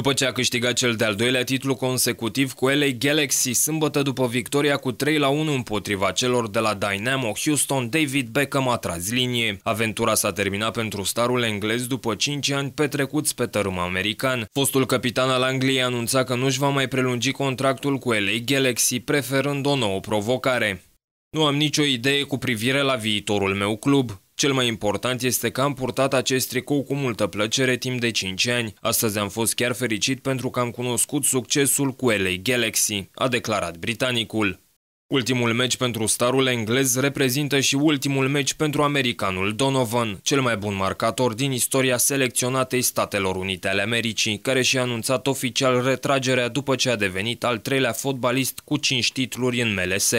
După ce a câștigat cel de-al doilea titlu consecutiv cu LA Galaxy sâmbătă după victoria cu 3 la 1 împotriva celor de la Dynamo Houston, David Beckham a tras linie. Aventura s-a terminat pentru starul englez după 5 ani petrecuți pe tărâm american. Fostul capitan al Angliei anunța că nu-și va mai prelungi contractul cu LA Galaxy, preferând o nouă provocare. Nu am nicio idee cu privire la viitorul meu club. Cel mai important este că am purtat acest tricou cu multă plăcere timp de 5 ani. Astăzi am fost chiar fericit pentru că am cunoscut succesul cu LA Galaxy, a declarat britanicul. Ultimul meci pentru starul englez reprezintă și ultimul meci pentru americanul Donovan, cel mai bun marcator din istoria selecționatei Statelor Unite ale Americii, care și-a anunțat oficial retragerea după ce a devenit al treilea fotbalist cu 5 titluri în MLS.